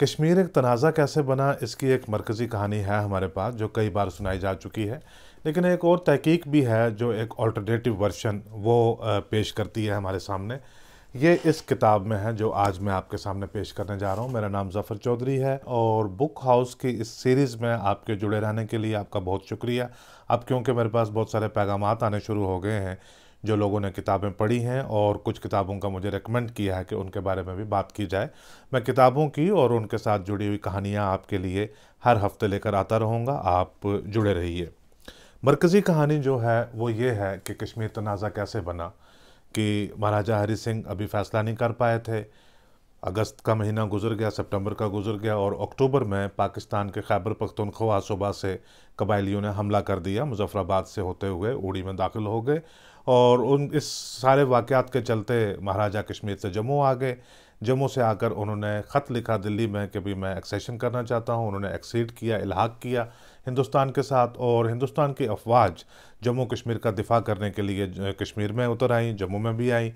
कश्मीर एक तनाज़ा कैसे बना इसकी एक मरकज़ी कहानी है हमारे पास जो कई बार सुनाई जा चुकी है लेकिन एक और तहकीक भी है जो एक ऑल्टरनेटिव वर्शन वो पेश करती है हमारे सामने ये इस किताब में है जो आज मैं आपके सामने पेश करने जा रहा हूँ मेरा नाम जफ़र चौधरी है और बुक हाउस की इस सीरीज़ में आपके जुड़े रहने के लिए आपका बहुत शुक्रिया अब क्योंकि मेरे पास बहुत सारे पैगाम आने शुरू हो गए हैं जो लोगों ने किताबें पढ़ी हैं और कुछ किताबों का मुझे रेकमेंड किया है कि उनके बारे में भी बात की जाए मैं किताबों की और उनके साथ जुड़ी हुई कहानियाँ आपके लिए हर हफ्ते लेकर आता रहूँगा आप जुड़े रहिए मरकज़ी कहानी जो है वो ये है कि कश्मीर तनाज़ा कैसे बना कि महाराजा हरी सिंह अभी फ़ैसला नहीं कर पाए थे अगस्त का महीना गुजर गया सितंबर का गुजर गया और अक्टूबर में पाकिस्तान के खैबर पख्तनख्वा सूबा से कबायलियों ने हमला कर दिया मुजफ्फराबाद से होते हुए उड़ी में दाखिल हो गए और उन इस सारे वाक़ात के चलते महाराजा कश्मीर से जम्मू आ गए जम्मू से आकर उन्होंने ख़त लिखा दिल्ली में कि भी मैं एक्सेशन करना चाहता हूँ उन्होंने एक्सीड किया इलाहाक किया हिंदुस्तान के साथ और हिंदुस्तान की अफवाज जम्मू कश्मीर का दिफा करने के लिए कश्मीर में उतर आई जम्मू में भी आई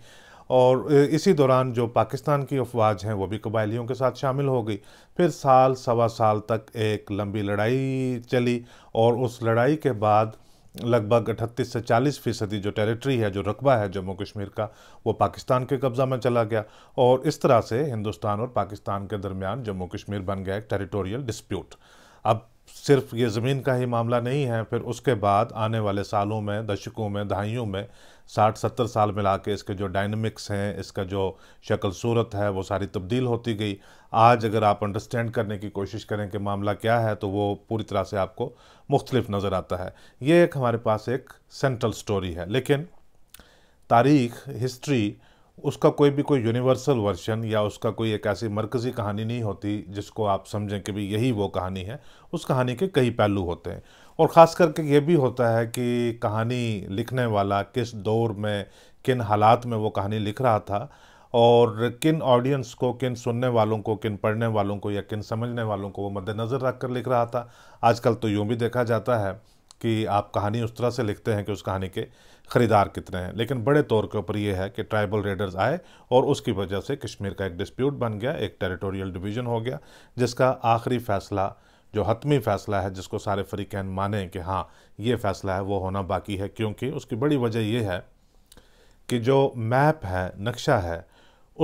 और इसी दौरान जो पाकिस्तान की अफवाज हैं वो भी कबायलियों के साथ शामिल हो गई फिर साल सवा साल तक एक लंबी लड़ाई चली और उस लड़ाई के बाद लगभग अठतीस से चालीस फीसदी जो टेरिटरी है जो रकबा है जम्मू कश्मीर का वो पाकिस्तान के कब्ज़ा में चला गया और इस तरह से हिंदुस्तान और पाकिस्तान के दरमियान जम्मू कश्मीर बन गया एक टेरिटोरियल डिस्प्यूट अब सिर्फ ये ज़मीन का ही मामला नहीं है फिर उसके बाद आने वाले सालों में दशकों में दहाइयों में साठ सत्तर साल में ला के इसके जो डायनमिक्स हैं इसका जो शक्ल सूरत है वो सारी तब्दील होती गई आज अगर आप अंडरस्टैंड करने की कोशिश करें कि मामला क्या है तो वो पूरी तरह से आपको मुख्तलिफ नज़र आता है ये एक हमारे पास एक सेंट्रल स्टोरी है लेकिन तारीख हिस्ट्री उसका कोई भी कोई यूनिवर्सल वर्शन या उसका कोई एक ऐसी मरकज़ी कहानी नहीं होती जिसको आप समझें कि भाई यही वो कहानी है उस कहानी के कई पहलू होते हैं और ख़ास करके ये भी होता है कि कहानी लिखने वाला किस दौर में किन हालात में वो कहानी लिख रहा था और किन ऑडियंस को किन सुनने वालों को किन पढ़ने वालों को या किन समझने वालों को वो मद्देनज़र रख कर लिख रहा था आजकल तो यूँ भी देखा जाता है कि आप कहानी उस तरह से लिखते हैं कि उस कहानी के ख़रीदार कितने हैं लेकिन बड़े तौर के ऊपर ये है कि ट्राइबल रेडर्स आए और उसकी वजह से कश्मीर का एक डिस्प्यूट बन गया एक टेरिटोरियल डिवीज़न हो गया जिसका आखिरी फैसला जो हतमी फ़ैसला है जिसको सारे फरीकैन माने कि हाँ ये फ़ैसला है वो होना बाकी है क्योंकि उसकी बड़ी वजह यह है कि जो मैप है नक्शा है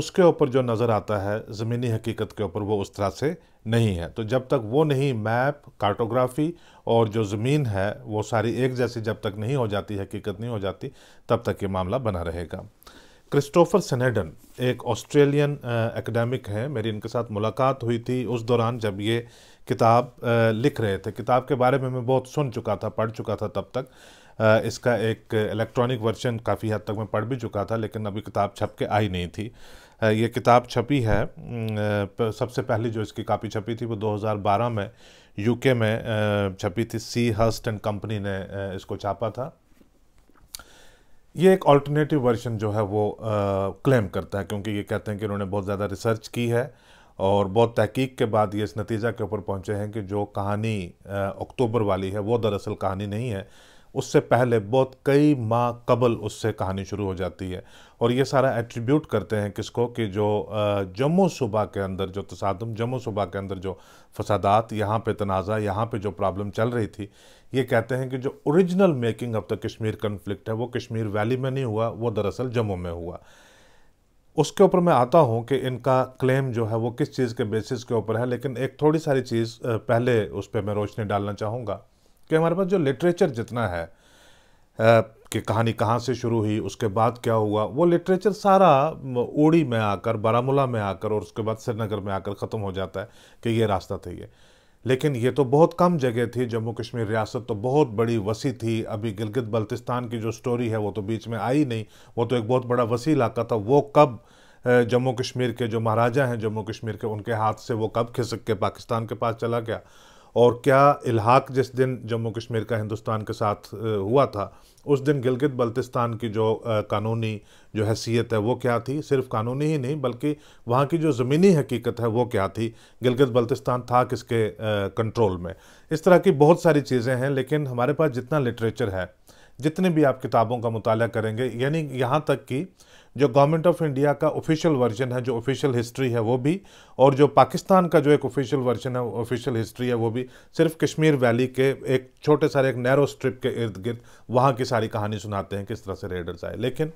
उसके ऊपर जो नज़र आता है ज़मीनी हकीकत के ऊपर वो उस तरह से नहीं है तो जब तक वो नहीं मैप कार्टोग्राफी और जो ज़मीन है वो सारी एक जैसी जब तक नहीं हो जाती हकीकत नहीं हो जाती तब तक ये मामला बना रहेगा क्रिस्टोफर सनेडन एक ऑस्ट्रेलियन एकेडमिक हैं मेरी इनके साथ मुलाकात हुई थी उस दौरान जब ये किताब लिख रहे थे किताब के बारे में मैं बहुत सुन चुका था पढ़ चुका था तब तक इसका एक इलेक्ट्रॉनिक वर्जन काफ़ी हद तक मैं पढ़ भी चुका था लेकिन अभी किताब छप के आई नहीं थी ये किताब छपी है सबसे पहली जो इसकी कापी छपी थी वो 2012 में यूके में छपी थी सी हर्स्ट एंड कंपनी ने इसको छापा था ये एक ऑल्टरनेटिव वर्जन जो है वो क्लेम करता है क्योंकि ये कहते हैं कि उन्होंने बहुत ज़्यादा रिसर्च की है और बहुत तहकीक के बाद ये इस नतीजा के ऊपर पहुँचे हैं कि जो कहानी अक्टूबर वाली है वो दरअसल कहानी नहीं है उससे पहले बहुत कई माह कबल उससे कहानी शुरू हो जाती है और ये सारा एट्रीब्यूट करते हैं किसको कि जो जम्मू सूबा के अंदर जो तसादम जम्मू सूबा के अंदर जो फसादात यहाँ पे तनाज़ा यहाँ पे जो प्रॉब्लम चल रही थी ये कहते हैं कि जो original making of the Kashmir conflict है वो कश्मीर वैली में नहीं हुआ वो दरअसल जम्मू में हुआ उसके ऊपर मैं आता हूँ कि इनका क्लेम जो है वो किस चीज़ के बेसिस के ऊपर है लेकिन एक थोड़ी सारी चीज़ पहले उस पर मैं रोशनी डालना चाहूँगा कि हमारे पास जो लिटरेचर जितना है कि कहानी कहाँ से शुरू हुई उसके बाद क्या हुआ वो लिटरेचर सारा ओड़ी में आकर बारामूला में आकर और उसके बाद श्रीनगर में आकर ख़त्म हो जाता है कि ये रास्ता था ये लेकिन ये तो बहुत कम जगह थी जम्मू कश्मीर रियासत तो बहुत बड़ी वसी थी अभी गिलगित बल्तिस्तान की जो स्टोरी है वो तो बीच में आई नहीं वो तो एक बहुत बड़ा वसी इलाका था वो कब जम्मू कश्मीर के जो महाराजा हैं जम्मू कश्मीर के उनके हाथ से वो कब खिसक के पाकिस्तान के पास चला गया और क्या इलाहाक जिस दिन जम्मू कश्मीर का हिंदुस्तान के साथ हुआ था उस दिन गिलगित बल्तिस्तान की जो कानूनी जो हैसियत है वो क्या थी सिर्फ कानूनी ही नहीं बल्कि वहाँ की जो ज़मीनी हकीकत है वो क्या थी गिलगित बल्तिस्तान था किसके कंट्रोल में इस तरह की बहुत सारी चीज़ें हैं लेकिन हमारे पास जितना लिटरेचर है जितने भी आप किताबों का मुताल करेंगे यानी यहाँ तक कि जो गवर्नमेंट ऑफ इंडिया का ऑफिशियल वर्जन है जो ऑफिशियल हिस्ट्री है वो भी और जो पाकिस्तान का जो एक ऑफिशियल वर्जन है ऑफिशियल हिस्ट्री है वो भी सिर्फ कश्मीर वैली के एक छोटे सारे एक नैरो स्ट्रिप के इर्द गिर्द वहाँ की सारी कहानी सुनाते हैं किस तरह से रेडर्स आए लेकिन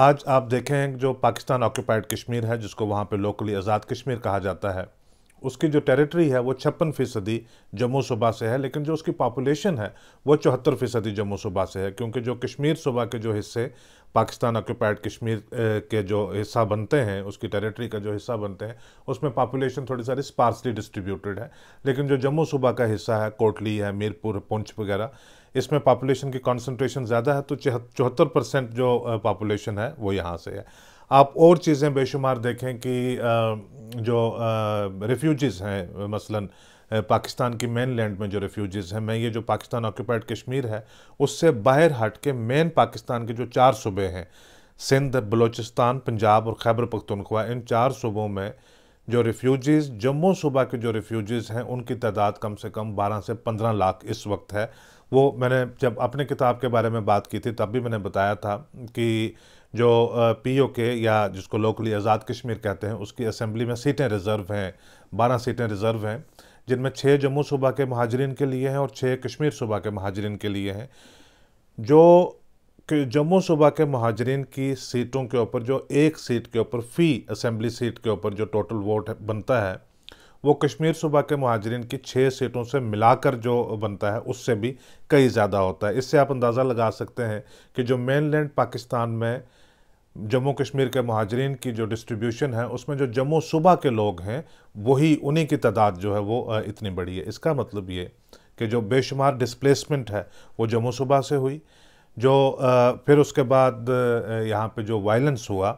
आज आप देखें जो पाकिस्तान ऑक्यूपाइड कश्मीर है जिसको वहाँ पर लोकली आज़ाद कश्मीर कहा जाता है उसकी जो टेरिटरी है वो छप्पन फ़ीसदी जम्मू सूबा से है लेकिन जो उसकी पॉपुलेशन है वो चौहत्तर फ़ीसदी जम्मू सूबा से है क्योंकि जो कश्मीर सूबा के जो हिस्से पाकिस्तान ऑक्यूपाइड कश्मीर के जो हिस्सा बनते हैं उसकी टेरिटरी का जो हिस्सा बनते हैं उसमें पॉपुलेशन थोड़ी सारी स्पार्सली डिस्ट्रीब्यूटेड है लेकिन जो जम्मू सूबा का हिस्सा है कोटली है मीरपुर पुंछ वगैरह इसमें पॉपुलेशन की कॉन्सनट्रेशन ज़्यादा है तो चौहत्तर परसेंट जो पॉपुलेशन है वो यहाँ से है आप और चीज़ें बेशुमार देखें कि जो रिफ्यूजीज़ हैं मसलन पाकिस्तान की मेन लैंड में जो रेफ्यूजीज़ हैं मैं ये जो पाकिस्तान ऑक्यूपाइड कश्मीर है उससे बाहर हट के मेन पाकिस्तान के जो चार सूबे हैं सिंध बलूचिस्तान पंजाब और खैबर पख्तनख्वा इन चार सूबों में जो रेफ्यूजीज जम्मू सूबा के जो रेफ्यूजीज हैं उनकी तादाद कम से कम 12 से 15 लाख इस वक्त है वो मैंने जब अपने किताब के बारे में बात की थी तब भी मैंने बताया था कि जो पी ओ के या जिसको लोकली आज़ाद कश्मीर कहते हैं उसकी असम्बली में सीटें रिज़र्व हैं बारह सीटें रिज़र्व हैं जिनमें छः जम्मू सूबा के महाजरीन के लिए हैं और छः कश्मीर सूबा के महाजरीन के लिए हैं जो जम्मू सूबा के महाजरीन की सीटों के ऊपर जो एक सीट के ऊपर फ़ी असम्बली सीट के ऊपर जो टोटल वोट बनता है वो कश्मीर सूबा के महाजरीन की छः सीटों से मिलाकर जो बनता है उससे भी कई ज़्यादा होता है इससे आप अंदाज़ा लगा सकते हैं कि जो मेन लैंड पाकिस्तान में जम्मू कश्मीर के महाजरीन की जो डिस्ट्रीब्यूशन है उसमें जो जम्मू सूबा के लोग हैं वही उन्हीं की तादाद जो है वो इतनी बड़ी है इसका मतलब ये कि जो बेशुमार डिस्प्लेसमेंट है वो जम्मू सूबा से हुई जो फिर उसके बाद यहाँ पे जो वायलेंस हुआ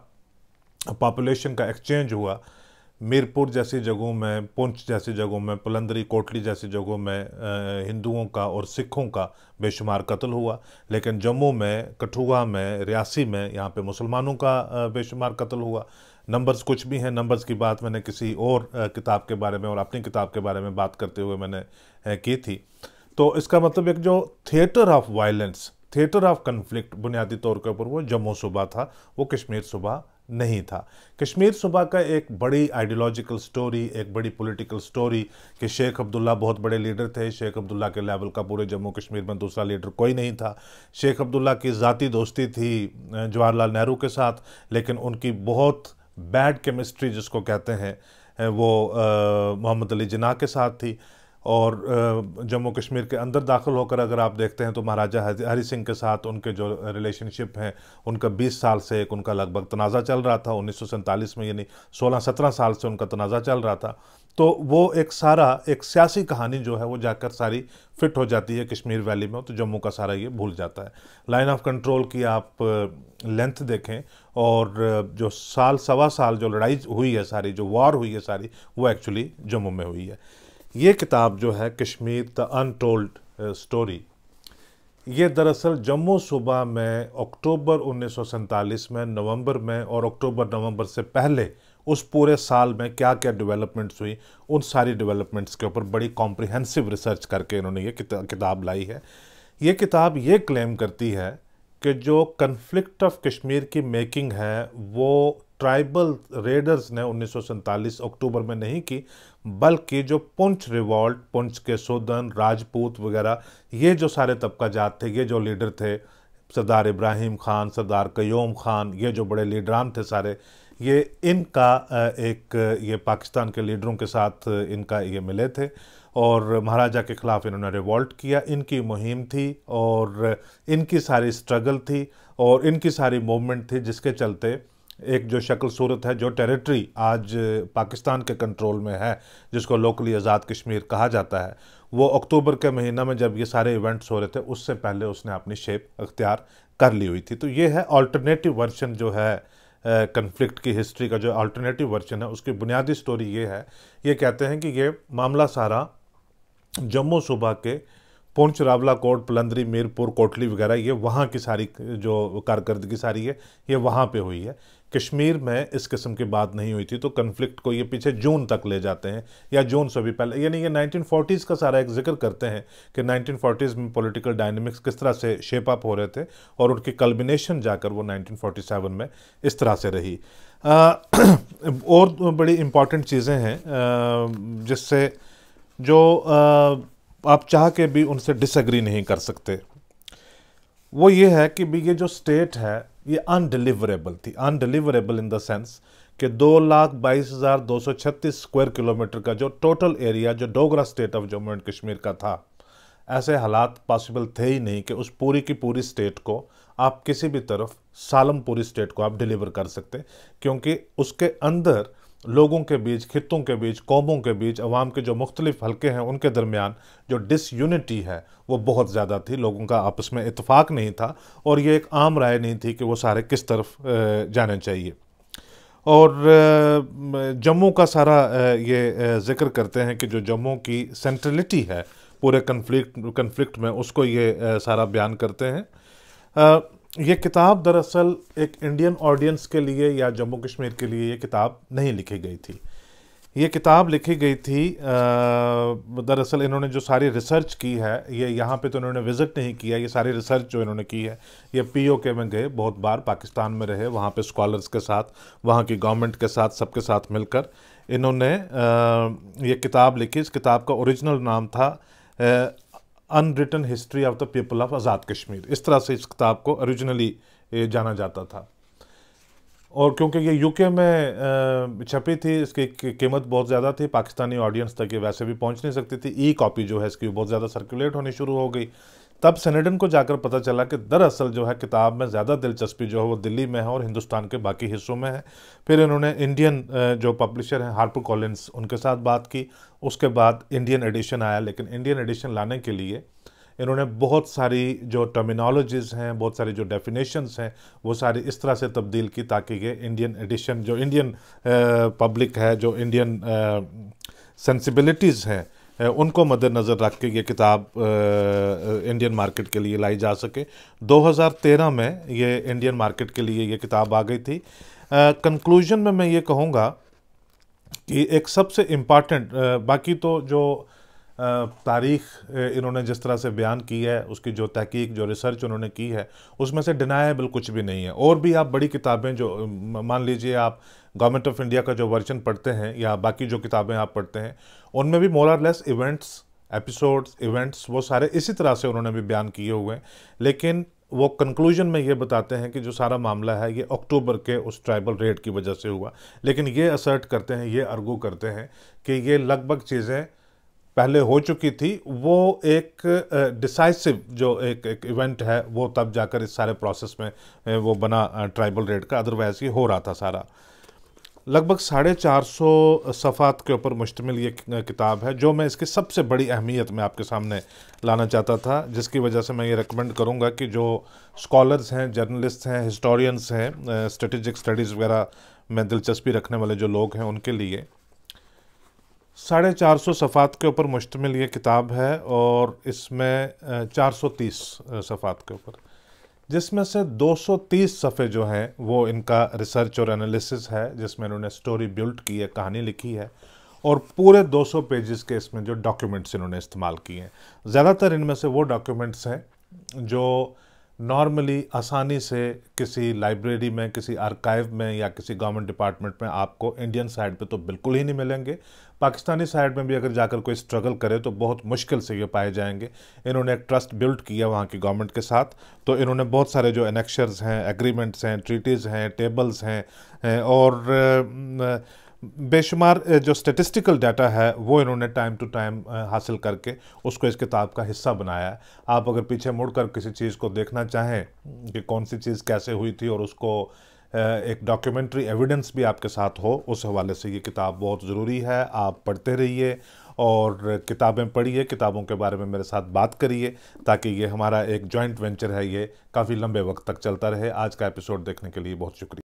पॉपुलेशन का एक्सचेंज हुआ मीरपुर जैसी जगहों में पुंछ जैसी जगहों में पुलंदरी कोटली जैसी जगहों में हिंदुओं का और सिखों का बेशुमार कत्ल हुआ लेकिन जम्मू में कठुआ में रियासी में यहाँ पे मुसलमानों का बेशुमार कत्ल हुआ नंबर्स कुछ भी हैं नंबर्स की बात मैंने किसी और किताब के बारे में और अपनी किताब के बारे में बात करते हुए मैंने की थी तो इसका मतलब एक जो theatre of violence theatre of conflict बुनियादी तौर के ऊपर वो जम्मू सूबा था वो कश्मीर सूबा नहीं था कश्मीर सुबह का एक बड़ी आइडियोलॉजिकल स्टोरी एक बड़ी पॉलिटिकल स्टोरी कि शेख अब्दुल्ला बहुत बड़े लीडर थे शेख अब्दुल्ला के लेवल का पूरे जम्मू कश्मीर में दूसरा लीडर कोई नहीं था शेख अब्दुल्ला की ज़ाती दोस्ती थी जवाहरलाल नेहरू के साथ लेकिन उनकी बहुत बैड केमिस्ट्री जिसको कहते हैं वो मोहम्मद अली जिना के साथ थी और जम्मू कश्मीर के अंदर दाखिल होकर अगर आप देखते हैं तो महाराजा हरी सिंह के साथ उनके जो रिलेशनशिप हैं उनका 20 साल से एक उनका लगभग तनाज़ा चल रहा था उन्नीस में यानी 16-17 साल से उनका तनाज़ा चल रहा था तो वो एक सारा एक सियासी कहानी जो है वो जाकर सारी फिट हो जाती है कश्मीर वैली में तो जम्मू का सारा ये भूल जाता है लाइन ऑफ कंट्रोल की आप लेंथ देखें और जो साल सवा साल जो लड़ाई हुई है सारी जो वॉर हुई है सारी वो एक्चुअली जम्मू में हुई है ये किताब जो है कश्मीर द अनटोल्ड स्टोरी ये दरअसल जम्मू सूबा में अक्टूबर उन्नीस में नवंबर में और अक्टूबर नवंबर से पहले उस पूरे साल में क्या क्या डेवलपमेंट्स हुई उन सारी डेवलपमेंट्स के ऊपर बड़ी कॉम्प्रिहेंसिव रिसर्च करके इन्होंने ये किताब लाई है ये किताब ये क्लेम करती है कि जो कन्फ्लिक्ट ऑफ कश्मीर की मेकिंग है वो ट्राइबल रेडर्स ने उन्नीस अक्टूबर में नहीं की बल्कि जो पुंछ रिवॉल्ट पुंछ के सोदन राजपूत वगैरह ये जो सारे तबका जात थे ये जो लीडर थे सरदार इब्राहिम खान सरदार कयूम खान ये जो बड़े लीडरान थे सारे ये इनका एक ये पाकिस्तान के लीडरों के साथ इनका ये मिले थे और महाराजा के ख़िलाफ़ इन्होंने रिवॉल्ट किया इनकी मुहिम थी और इनकी सारी स्ट्रगल थी और इनकी सारी मूवमेंट थी जिसके चलते एक जो शक्ल सूरत है जो टेरिटरी आज पाकिस्तान के कंट्रोल में है जिसको लोकली आज़ाद कश्मीर कहा जाता है वो अक्टूबर के महीना में जब ये सारे इवेंट्स हो रहे थे उससे पहले उसने अपनी शेप अख्तियार कर ली हुई थी तो ये है ऑल्टरनेटिव वर्जन जो है कन्फ्लिक्ट की हिस्ट्री का जो अल्टरनेटिव वर्जन है उसकी बुनियादी स्टोरी ये है ये कहते हैं कि ये मामला सारा जम्मू सूबा के पुंछ रावला कोट पलंदरी मीरपुर कोटली वगैरह ये वहाँ की सारी जो कारकर्दगी सारी है ये वहाँ पे हुई है कश्मीर में इस किस्म की बात नहीं हुई थी तो कन्फ्लिक्ट को ये पीछे जून तक ले जाते हैं या जून से भी पहले यानी ये 1940s का सारा एक जिक्र करते हैं कि 1940s में पॉलिटिकल डायनेमिक्स किस तरह से शेप अप हो रहे थे और उनकी कल्बिनेशन जाकर वो 1947 में इस तरह से रही आ, और बड़ी इम्पॉर्टेंट चीज़ें हैं जिससे जो आप चाह के भी उनसे डिसग्री नहीं कर सकते वो ये है कि भी ये जो स्टेट है ये अनडिलीवरेबल थी अनडिलीवरेबल इन द सेंस कि दो लाख बाईस हज़ार दो सौ छत्तीस स्क्वायर किलोमीटर का जो टोटल एरिया जो Dogra state of Jammu and Kashmir का था ऐसे हालात पॉसिबल थे ही नहीं कि उस पूरी की पूरी स्टेट को आप किसी भी तरफ सालम पूरी स्टेट को आप डिलीवर कर सकते क्योंकि उसके अंदर लोगों के बीच खितों के बीच कौमों के बीच अवाम के जो मुख्तलिफ हल्के हैं उनके दरमियान जो डिसयूनिटी है वो बहुत ज़्यादा थी लोगों का आपस में इतफाक़ नहीं था और ये एक आम राय नहीं थी कि वो सारे किस तरफ जाने चाहिए और जम्मू का सारा ये ज़िक्र करते हैं कि जो जम्मू की सेंट्रलिटी है पूरे कन्फ्लिक्ट कन्फ्लिक्ट में उसको ये सारा बयान करते हैं ये किताब दरअसल एक इंडियन ऑडियंस के लिए या जम्मू कश्मीर के लिए ये किताब नहीं लिखी गई थी ये किताब लिखी गई थी दरअसल इन्होंने जो सारी रिसर्च की है ये यहाँ पे तो इन्होंने विज़िट नहीं किया ये सारी रिसर्च जो इन्होंने की है ये पीओके में गए बहुत बार पाकिस्तान में रहे वहाँ पे स्कॉलर्स के साथ वहाँ की गवर्नमेंट के साथ सबके साथ मिलकर इन्होंने ये किताब लिखी इस किताब का ओरिजिनल नाम था unwritten history of the people of Azad Kashmir इस तरह से इस किताब को ओरिजिनली जाना जाता था और क्योंकि ये यूके में छपी थी इसकी कीमत बहुत ज़्यादा थी पाकिस्तानी ऑडियंस तक ये वैसे भी पहुंच नहीं सकती थी ई कॉपी जो है इसकी बहुत ज़्यादा सर्कुलेट होनी शुरू हो गई तब सेनेडन को जाकर पता चला कि दरअसल जो है किताब में ज़्यादा दिलचस्पी जो है वो दिल्ली में है और हिंदुस्तान के बाकी हिस्सों में है फिर इन्होंने इंडियन जो पब्लिशर हैं हार्पर कॉलिन्स उनके साथ बात की उसके बाद इंडियन एडिशन आया लेकिन इंडियन एडिशन लाने के लिए इन्होंने बहुत सारी जो टर्मिनोलॉजीज़ हैं बहुत सारी जो डेफिनेशंस हैं वो सारी इस तरह से तब्दील की ताकि ये इंडियन एडिशन जो इंडियन पब्लिक है जो इंडियन सेंसिबिलिटीज़ हैं उनको मद्देनज़र रख के ये किताब इंडियन मार्केट के लिए लाई जा सके 2013 में ये इंडियन मार्केट के लिए ये किताब आ गई थी कंक्लूजन में मैं ये कहूँगा कि एक सबसे इम्पॉर्टेंट बाकी तो जो तारीख इन्होंने जिस तरह से बयान की है उसकी जो तहकीक जो रिसर्च उन्होंने की है उसमें से डिनाइबल कुछ भी नहीं है और भी आप बड़ी किताबें जो मान लीजिए आप गवर्नमेंट ऑफ इंडिया का जो वर्जन पढ़ते हैं या बाकी जो किताबें आप पढ़ते हैं उनमें भी मोरलेस इवेंट्स एपिसोड्स इवेंट्स वो सारे इसी तरह से उन्होंने भी बयान किए हुए हैं लेकिन वो कंक्लूजन में ये बताते हैं कि जो सारा मामला है ये अक्टूबर के उस ट्राइबल रेड की वजह से हुआ लेकिन ये असर्ट करते हैं ये अर्गू करते हैं कि ये लगभग चीज़ें पहले हो चुकी थी वो एक डिसाइसिव जो एक एक इवेंट है वो तब जाकर इस सारे प्रोसेस में वो बना ट्राइबल रेड का अदरवाइज ये हो रहा था सारा लगभग साढ़े चार सौ सफ़ात के ऊपर मुश्तमिल ये किताब है जो मैं इसकी सबसे बड़ी अहमियत में आपके सामने लाना चाहता था जिसकी वजह से मैं ये रिकमेंड करूँगा कि जो स्कॉलर्स हैं जर्नलिस्ट हैं हिस्टोरियंस हैं स्ट्रेटिजिक स्टडीज़ वगैरह में दिलचस्पी रखने वाले जो लोग हैं उनके लिए साढ़े चार सौ सफ़ात के ऊपर मुश्तमिल ये किताब है और इसमें चार सौ तीस सफ़ात के ऊपर जिसमें से दो सौ तीस सफ़े जो हैं वो इनका रिसर्च और एनालिसिस है जिसमें इन्होंने स्टोरी बिल्ट की है कहानी लिखी है और पूरे दो सौ पेजेस के इसमें जो डॉक्यूमेंट्स इन्होंने इस्तेमाल किए हैं ज़्यादातर इनमें से वो डॉक्यूमेंट्स हैं जो नॉर्मली आसानी से किसी लाइब्रेरी में किसी आर्काइव में या किसी गवर्नमेंट डिपार्टमेंट में आपको इंडियन साइड पे तो बिल्कुल ही नहीं मिलेंगे पाकिस्तानी साइड में भी अगर जाकर कोई स्ट्रगल करे तो बहुत मुश्किल से ये पाए जाएंगे इन्होंने एक ट्रस्ट बिल्ड किया वहाँ की गवर्नमेंट के साथ तो इन्होंने बहुत सारे जो एनेक्शर्स हैं एग्रीमेंट्स हैं ट्रीटीज़ हैं टेबल्स हैं और बेशुमार जो स्टेटिस्टिकल डाटा है वो इन्होंने टाइम टू टाइम हासिल करके उसको इस किताब का हिस्सा बनाया है आप अगर पीछे मुड़कर किसी चीज़ को देखना चाहें कि कौन सी चीज़ कैसे हुई थी और उसको एक डॉक्यूमेंट्री एविडेंस भी आपके साथ हो उस हवाले से ये किताब बहुत ज़रूरी है आप पढ़ते रहिए और किताबें पढ़िए किताबों के बारे में मेरे साथ बात करिए ताकि ये हमारा एक जॉइंट वेंचर है ये काफ़ी लंबे वक्त तक चलता रहे आज का एपिसोड देखने के लिए बहुत शुक्रिया